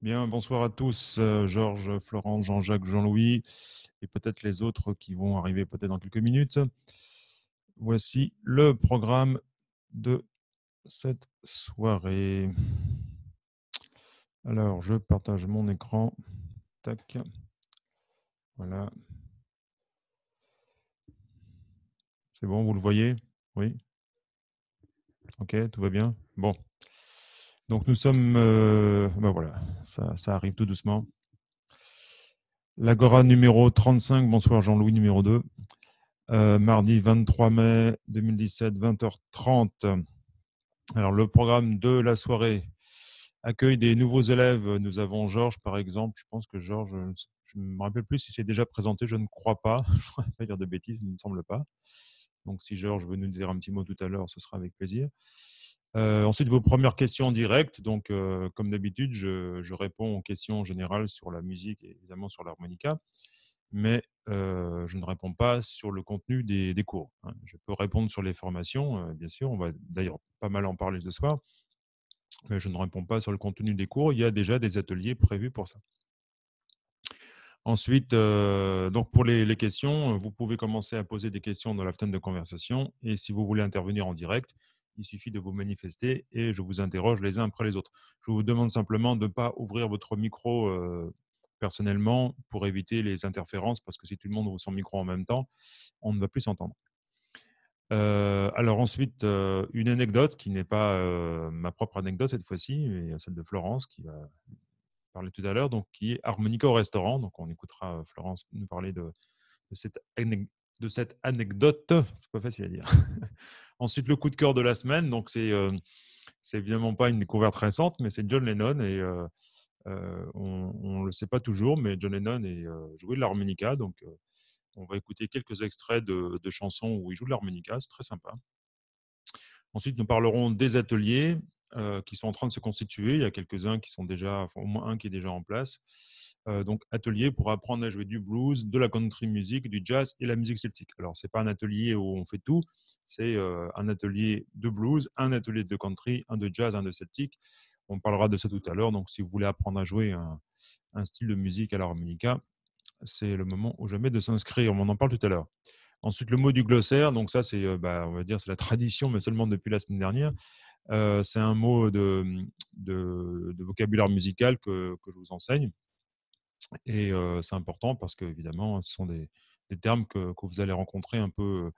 Bien, bonsoir à tous, euh, Georges, Florent, Jean-Jacques, Jean-Louis et peut-être les autres qui vont arriver peut-être dans quelques minutes. Voici le programme de cette soirée. Alors, je partage mon écran. Tac. Voilà. C'est bon, vous le voyez Oui. Ok, tout va bien Bon. Donc nous sommes, euh, ben voilà, ça, arrive tout doucement. L'Agora numéro 35, bonsoir Jean-Louis numéro 2. Euh, mardi 23 mai 2017, 20h30. Alors le programme de la soirée accueille des nouveaux élèves. Nous avons Georges par exemple. Je pense que Georges, je ne me rappelle plus si c'est déjà présenté, je ne crois pas. Je ne vais pas dire de bêtises, il ne me semble pas. Donc si Georges veut nous dire un petit mot tout à l'heure, ce sera avec plaisir ensuite, vos premières questions en direct. Donc, comme d'habitude, je, réponds aux questions générales sur la musique et évidemment sur l'harmonica, mais je ne réponds pas sur le contenu des, cours. Hein. Je peux répondre sur les formations, bien sûr. On va d'ailleurs pas mal en parler ce soir, mais je ne réponds pas sur le contenu des cours. Il y a déjà des ateliers prévus pour ça. Ensuite, pour les, questions, vous pouvez commencer à poser des questions dans la fenêtre de conversation. Et si vous voulez intervenir en direct, il suffit de vous manifester et je vous interroge les uns après les autres. Je vous demande simplement de ne pas ouvrir votre micro personnellement pour éviter les interférences parce que si tout le monde ouvre son micro en même temps, on ne va plus s'entendre. alors ensuite, une anecdote qui n'est pas ma propre anecdote cette fois-ci, mais celle de Florence qui va parler tout à l'heure, donc qui est harmonica au restaurant. Donc on écoutera Florence nous parler de, cette anecdote de cette anecdote. C'est pas facile à dire. Ensuite, le coup de cœur de la semaine. Donc, c'est euh, évidemment pas une découverte récente, mais c'est John Lennon. Et euh, euh, on ne le sait pas toujours, mais John Lennon est, joué de l'harmonica. Donc, on va écouter quelques extraits de, de chansons où il joue de l'harmonica. C'est très sympa. Ensuite, nous parlerons des ateliers euh, qui sont en train de se constituer. Il y a quelques-uns qui sont déjà, au moins un qui est déjà en place. Euh, donc, atelier pour apprendre à jouer du blues, de la country music, du jazz et la musique celtique. Alors, ce n'est pas un atelier où on fait tout, c'est euh, un atelier de blues, un atelier de country, un de jazz, un de celtique. On parlera de ça tout à l'heure. Donc, si vous voulez apprendre à jouer un, style de musique à l'harmonica, c'est le moment ou jamais de s'inscrire. On en parle tout à l'heure. Ensuite, le mot du glossaire. Donc, ça, c'est, bah, on va dire, c'est la tradition, mais seulement depuis la semaine dernière. Euh, c'est un mot de, vocabulaire musical que, je vous enseigne. Et euh, c'est important parce que, évidemment, ce sont des, termes que, vous allez rencontrer un peu,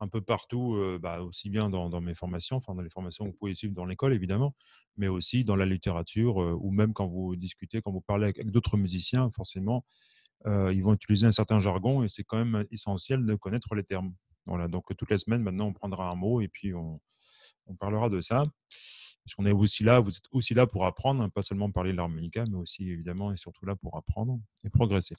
un peu partout, euh, bah, aussi bien dans, mes formations, enfin dans les formations que vous pouvez suivre dans l'école, évidemment, mais aussi dans la littérature ou même quand vous discutez, quand vous parlez avec, avec d'autres musiciens, forcément, ils vont utiliser un certain jargon et c'est quand même essentiel de connaître les termes. Voilà, donc toutes les semaines, maintenant, on prendra un mot et puis on, on parlera de ça. Parce qu'on est aussi là, vous êtes aussi là pour apprendre, hein, pas seulement parler de l'harmonica, mais aussi évidemment et surtout là pour apprendre et progresser.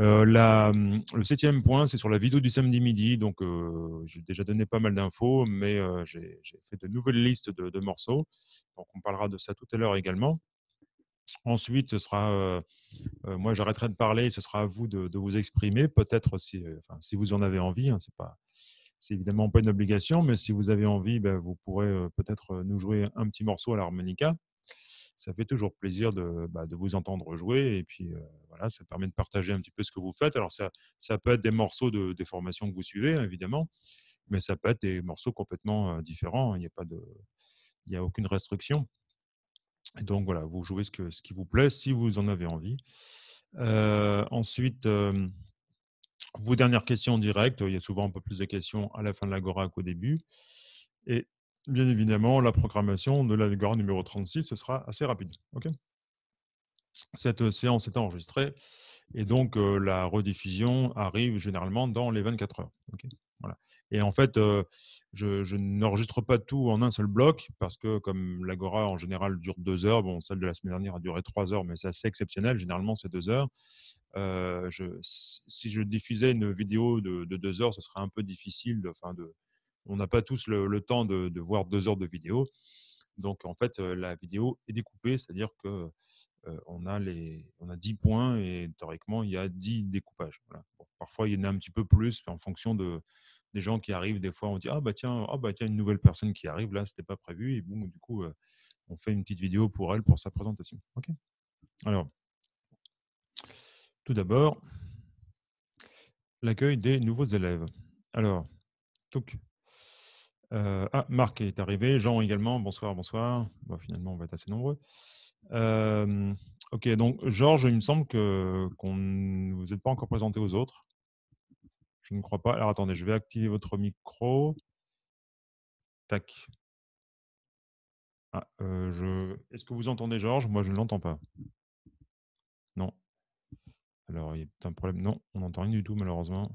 Euh, hum, le septième point, c'est sur la vidéo du samedi midi. Donc, euh, j'ai déjà donné pas mal d'infos, mais euh, j'ai fait de nouvelles listes de, morceaux. Donc, on parlera de ça tout à l'heure également. Ensuite, ce sera, moi, j'arrêterai de parler. Ce sera à vous de, vous exprimer, peut-être si, vous en avez envie. Hein, c'est pas, c'est évidemment pas une obligation, mais si vous avez envie, ben, vous pourrez peut-être nous jouer un petit morceau à l'harmonica. Ça fait toujours plaisir de, bah, vous entendre jouer et puis voilà, ça permet de partager un petit peu ce que vous faites. Alors ça, ça peut être des morceaux de, des formations que vous suivez, hein, évidemment, mais ça peut être des morceaux complètement différents. Hein, il n'y a pas de, il y a aucune restriction. donc voilà, vous jouez ce, que, ce qui vous plaît si vous en avez envie. ensuite, vos dernières questions directes, il y a souvent un peu plus de questions à la fin de l'agora qu'au début. Et bien évidemment, la programmation de l'agora numéro 36, ce sera assez rapide. Cette euh, séance est enregistrée et donc euh, la rediffusion arrive généralement dans les 24 heures. Et en fait, euh, je, je n'enregistre pas tout en un seul bloc parce que comme l'agora en général dure deux heures, bon, celle de la semaine dernière a duré trois heures, mais c'est assez exceptionnel. Généralement, c'est deux heures. Euh, je, si je diffusais une vidéo de, deux heures, ce serait un peu difficile. enfin de, on n'a pas tous le, temps de, voir deux heures de vidéo. Donc, en fait, euh, la vidéo est découpée, c'est-à-dire que euh, on, a les, on a 10 points et théoriquement, il y a 10 découpages. parfois, il y en a un petit peu plus en fonction de, des gens qui arrivent. Des fois, on dit Ah, bah tiens, ah, bah, tiens une nouvelle personne qui arrive, là, c'était pas prévu. Et boum, du coup, on fait une petite vidéo pour elle, pour sa présentation. OK Alors, tout d'abord, l'accueil des nouveaux élèves. Alors, donc, euh, ah, Marc est arrivé, Jean également, bonsoir, bonsoir. finalement, on va être assez nombreux. Euh, ok, donc Georges, il me semble que qu'on vous n'êtes pas encore présenté aux autres. Je ne crois pas. Alors attendez, je vais activer votre micro. Tac. Ah, euh, je... Est-ce que vous entendez Georges Moi, je ne l'entends pas. Alors, il y a un problème. Non, on n'entend rien du tout, malheureusement.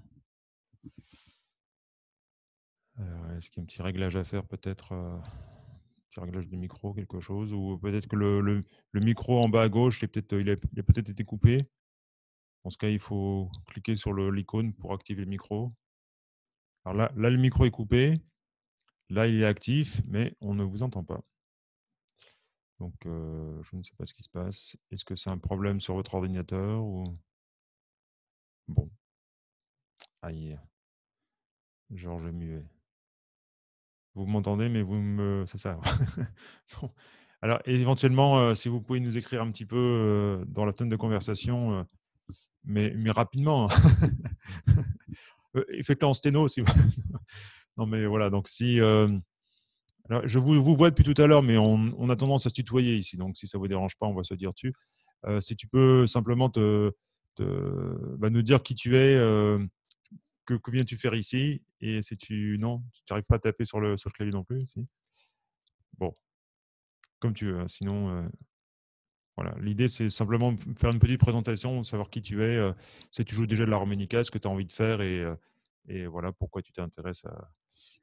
est-ce qu'il y a un petit réglage à faire, peut-être euh, Un Petit réglage du micro, quelque chose Ou peut-être que le, micro en bas à gauche, euh, il a, peut-être été coupé. En ce cas, il faut cliquer sur l'icône pour activer le micro. Alors là, là, le micro est coupé. Là, il est actif, mais on ne vous entend pas. Donc, euh, je ne sais pas ce qui se passe. Est-ce que c'est un problème sur votre ordinateur ou... Bon. Aïe. Georges Muet. Vous m'entendez, mais vous me. C'est ça. Alors, éventuellement, euh, si vous pouvez nous écrire un petit peu euh, dans la tonne de conversation, euh, mais, mais, rapidement. Effectivement, hein. en sténo. Si non, mais voilà. Donc, si. Alors, je vous, vous, vois depuis tout à l'heure, mais on, on, a tendance à se tutoyer ici. Donc, si ça ne vous dérange pas, on va se dire tu. si tu peux simplement te euh, bah, nous dire qui tu es, euh, que, que viens-tu faire ici, et si tu non, tu n'arrives pas à taper sur le, sur clavier non plus. Bon, comme tu veux. Hein, sinon, euh, voilà. L'idée, c'est simplement faire une petite présentation, savoir qui tu es, euh, si tu joues déjà de l'harmonica, ce que tu as envie de faire et, et voilà pourquoi tu t'intéresses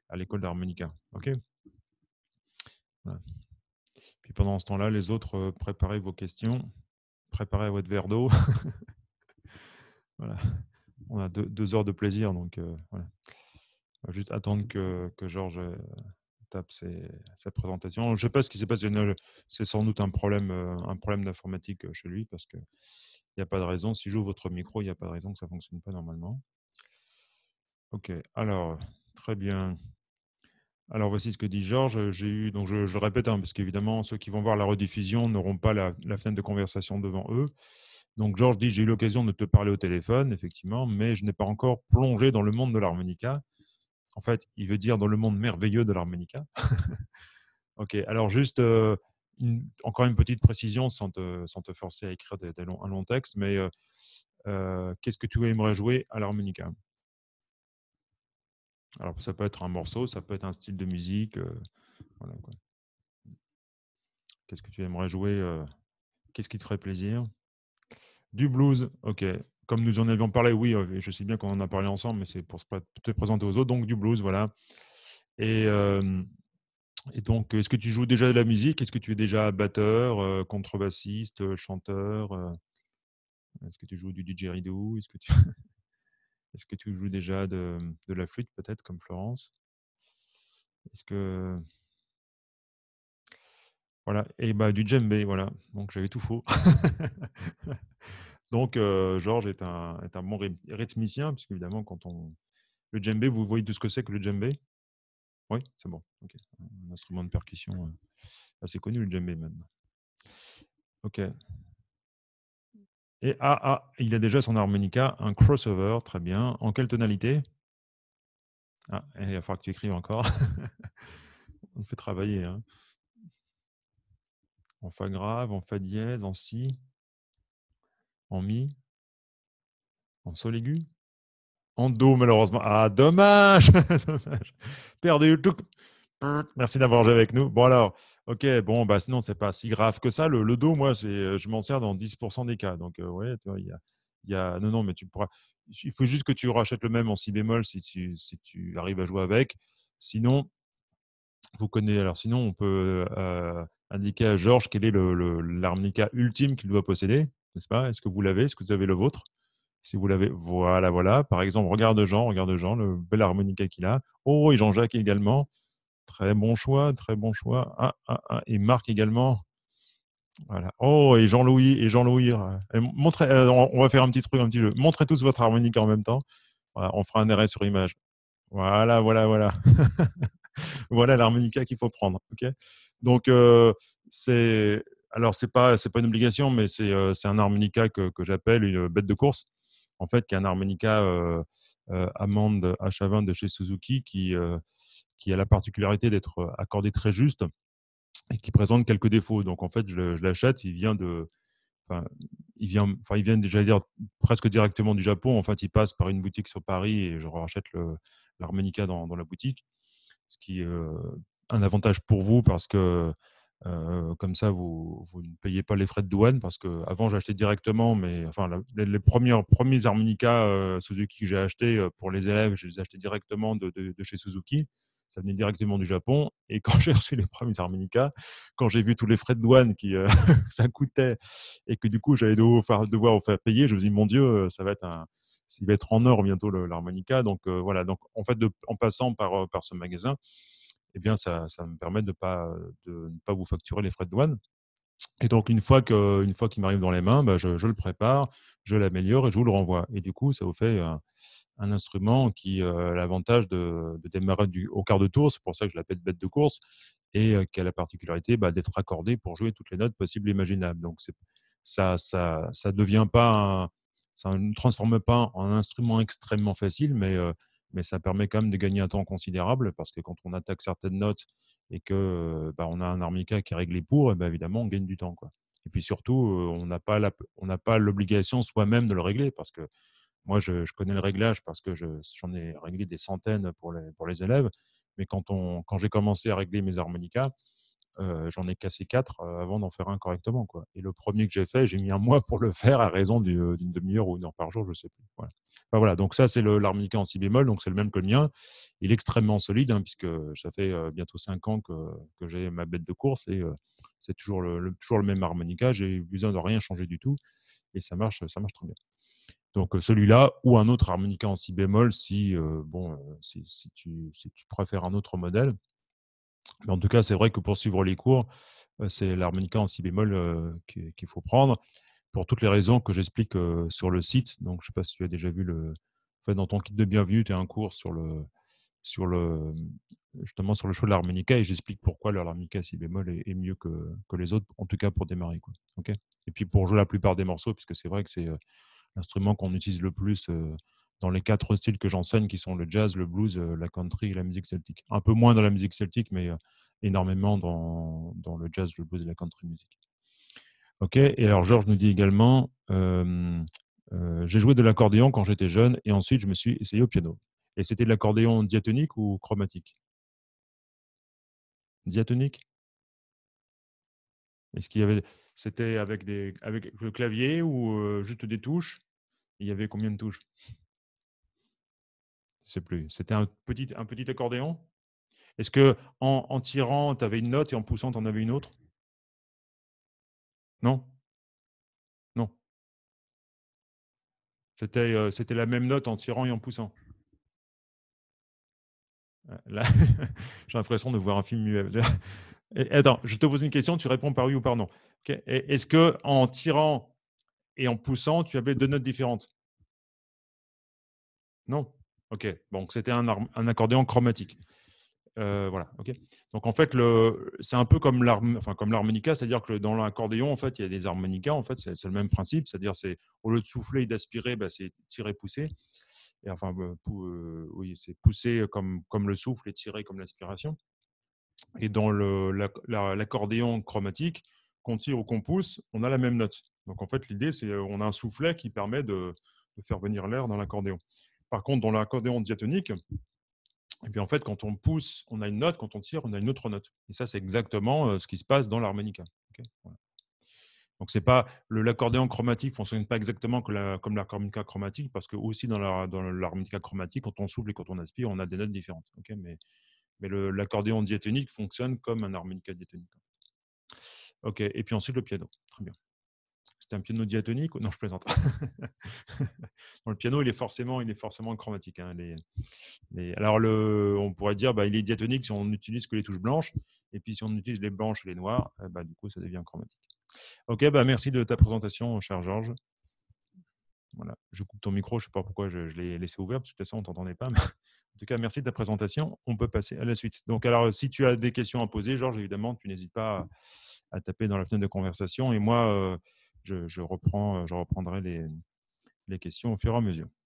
à, l'école d'harmonica. OK Puis pendant ce temps-là, les autres, préparez vos questions, préparez votre verre d'eau. On a deux, heures de plaisir, donc euh, voilà. On va juste attendre mmh. que, que Georges euh, tape sa présentation. Je ne sais pas ce qui s'est passé. Euh, c'est sans doute un problème, un problème d'informatique chez lui parce qu'il n'y a pas de raison. Si j'ouvre votre micro, il n'y a pas de raison que ça ne fonctionne pas normalement. Ok, alors, très bien. Alors voici ce que dit Georges. J'ai eu, donc je, répète, hein, parce qu'évidemment, ceux qui vont voir la rediffusion n'auront pas la, la, fenêtre de conversation devant eux. Donc Georges dit, j'ai eu l'occasion de te parler au téléphone, effectivement, mais je n'ai pas encore plongé dans le monde de l'harmonica. En fait, il veut dire dans le monde merveilleux de l'harmonica. ok, alors juste euh, encore une petite précision sans te, forcer à écrire un long texte, mais euh, euh, qu'est-ce que tu aimerais jouer à l'harmonica Alors ça peut être un morceau, ça peut être un style de musique. Qu'est-ce que tu aimerais jouer Qu'est-ce qui te ferait plaisir du blues, ok. Comme nous en avions parlé, oui, euh, je sais bien qu'on en a parlé ensemble, mais c'est pour te présenter aux autres. Donc, du blues, voilà. Et, donc, est-ce que tu joues déjà de la musique Est-ce que tu es déjà batteur, euh, contrebassiste, euh, chanteur Est-ce que tu joues du didgeridoo Est-ce que tu... Est-ce que tu joues déjà de, de la flûte, peut-être, comme Florence Est-ce que voilà, et bah, du djembé, voilà. Donc j'avais tout faux. Donc euh, Georges est un, est un bon rythmicien, évidemment quand on. Le djembé, vous voyez tout ce que c'est que le djembé Oui, c'est bon. Un instrument de percussion euh, assez connu, le djembé même. Ok. Et ah, ah, il a déjà son harmonica, un crossover, très bien. En quelle tonalité Ah, il va falloir que tu écrives encore. on fait travailler. Hein en fa grave, en fa dièse, en si, en mi, en sol aigu, en do malheureusement. Ah, dommage, dommage. Perdu tout. Merci d'avoir joué avec nous. Bon alors, ok, bon, bah sinon c'est pas si grave que ça. Le, le do, moi, euh, je m'en sers dans 10% des cas. Donc, euh, ouais, il y a, non, non, mais tu pourras. Il faut juste que tu rachètes le même en si bémol si tu, si tu arrives à jouer avec. Sinon, vous connaissez. Alors, sinon, on peut euh, indiquer à Georges quel est l'harmonica ultime qu'il doit posséder, n'est-ce pas Est-ce que vous l'avez Est-ce que vous avez le vôtre Si vous l'avez, voilà, voilà. Par exemple, regarde Jean, regarde Jean, le bel harmonica qu'il a. Oh, et Jean-Jacques également. Très bon choix, très bon choix. Ah, ah, ah. Et Marc également. Voilà. Oh, et Jean-Louis, et Jean-Louis. Euh, montrez, euh, on va faire un petit truc, un petit jeu. Montrez tous votre harmonica en même temps. on fera un arrêt sur image. Voilà, voilà, voilà. voilà l'harmonica qu'il faut prendre. Donc, euh, c'est. Alors, c'est pas, c'est pas une obligation, mais c'est, euh, un harmonica que, j'appelle une bête de course, en fait, qui un harmonica euh, euh amande H20 de chez Suzuki, qui, qui a la particularité d'être accordé très juste et qui présente quelques défauts. Donc, en fait, je, l'achète, il vient de, Enfin, il vient, enfin, il vient, dire presque directement du Japon. En fait, il passe par une boutique sur Paris et je rachète l'harmonica dans, la boutique ce qui est un avantage pour vous parce que comme ça, vous, ne payez pas les frais de douane parce que avant j'achetais directement, mais enfin les, premiers harmonicas Suzuki que j'ai achetés pour les élèves, je les achetés directement de, chez Suzuki. Ça venait directement du Japon. Et quand j'ai reçu les premiers harmonicas, quand j'ai vu tous les frais de douane qui ça coûtait et que du coup j'allais devoir, devoir vous faire payer, je me dis mon Dieu, ça va être un, il va être en or bientôt l'harmonica. Donc euh, voilà, donc en fait, de, en passant par, euh, par ce magasin, eh bien, ça, ça me permet de, pas, de ne pas vous facturer les frais de douane. Et donc, une fois qu'il m'arrive dans les mains, bah, je, le prépare, je l'améliore et je vous le renvoie. Et du coup, ça vous fait un, instrument qui euh, a l'avantage de, de, démarrer au quart de tour, c'est pour ça que je l'appelle bête de course, et qui a la particularité bah, d'être accordé pour jouer toutes les notes possibles et imaginables. Donc, ça, ça, ça devient pas un, ça ne transforme pas en un instrument extrêmement facile, mais, mais ça permet quand même de gagner un temps considérable parce que quand on attaque certaines notes et que bah, on a un harmonica qui est réglé pour, et bah, évidemment, on gagne du temps. Quoi. Et puis surtout, on n'a pas l'obligation soi-même de le régler parce que moi, je, connais le réglage parce que j'en ai réglé des centaines pour les, pour les élèves. Mais quand, quand j'ai commencé à régler mes harmonicas, euh, j'en ai cassé quatre euh, avant d'en faire un correctement. Et le premier que j'ai fait, j'ai mis un mois pour le faire à raison euh, d'une demi-heure ou une heure par jour, je sais plus. Voilà. donc ça c'est l'harmonica en si bémol, donc c'est le même que le mien. Il est extrêmement solide, hein, puisque ça fait bientôt cinq ans que, j'ai ma bête de course et c'est toujours le, toujours le même harmonica. J'ai besoin de rien changer du tout et ça marche, ça marche très bien. Donc celui-là ou un autre harmonica en si bémol bon, si tu préfères un autre modèle. Mais en tout cas, c'est vrai que pour suivre les cours, c'est l'harmonica en si bémol qu'il faut prendre pour toutes les raisons que j'explique sur le site. Donc, je ne sais pas si tu as déjà vu le. Enfin, dans ton kit de bienvenue, tu as un cours sur le, sur le, justement sur le choix de l'harmonica et j'explique pourquoi l'harmonica si bémol est, mieux que, que, les autres, en tout cas pour démarrer. Quoi. et puis pour jouer la plupart des morceaux, puisque c'est vrai que c'est l'instrument qu'on utilise le plus dans les quatre styles que j'enseigne, qui sont le jazz, le blues, euh, la country et la musique celtique. Un peu moins dans la musique celtique, mais euh, énormément dans, le jazz, le blues et la country music. Ok. Et alors Georges nous dit également, euh, j'ai joué de l'accordéon quand j'étais jeune, et ensuite je me suis essayé au piano. Et c'était de l'accordéon diatonique ou chromatique Diatonique. Est-ce qu'il y avait, c'était avec des, avec le clavier ou juste des touches Il y avait combien de touches c'était un petit, un petit accordéon Est-ce que en, tirant, tu avais une note et en poussant, tu en avais une autre Non Non. C'était, euh, c'était la même note en tirant et en poussant. Euh, là, j'ai l'impression de voir un film muet. Attends, je te pose une question, tu réponds par oui ou par non. Est-ce que en tirant et en poussant, tu avais deux notes différentes Non. Ok, donc c'était un, accordéon chromatique. Euh, voilà, ok. Donc en fait, c'est un peu comme l'harmonica, enfin, c'est-à-dire que dans l'accordéon, en fait, il y a des harmonicas, en fait, c'est le même principe, c'est-à-dire c'est au lieu de souffler et d'aspirer, bah, c'est tirer, pousser. Et enfin, bah, euh, oui, c'est pousser comme, comme le souffle et tirer comme l'aspiration. Et dans l'accordéon chromatique, qu'on tire ou qu'on pousse, on a la même note. Donc en fait, l'idée, c'est on a un soufflet qui permet de, de faire venir l'air dans l'accordéon. Par contre, dans l'accordéon diatonique, et puis en fait, quand on pousse, on a une note, quand on tire, on a une autre note. Et ça, c'est exactement euh, ce qui se passe dans l'harmonica. Donc c'est pas l'accordéon chromatique fonctionne pas exactement la, comme l'harmonica chromatique parce que aussi dans l'harmonica dans chromatique quand on souffle et quand on aspire on a des notes différentes. mais, mais l'accordéon diatonique fonctionne comme un harmonica diatonique. Ok et puis ensuite le piano. Très bien. C'était un piano diatonique Non, je plaisante. Dans le piano, il est forcément, il est forcément chromatique. Hein, alors, le, on pourrait dire, bah, il est diatonique si on n'utilise que les touches blanches. Et puis, si on utilise les blanches et les noires, eh ben, du coup, ça devient chromatique. Ok, bah, merci de ta présentation, cher Georges. Voilà, je coupe ton micro, je ne sais pas pourquoi je, l'ai laissé ouvert, de toute façon, on ne t'entendait pas. En tout cas, merci de ta présentation. On peut passer à la suite. Donc, alors, si tu as des questions à poser, Georges, évidemment, tu n'hésites pas à, taper dans la fenêtre de conversation. Et moi, euh, je, je, reprends, euh, je reprendrai les, les questions au fur et à mesure.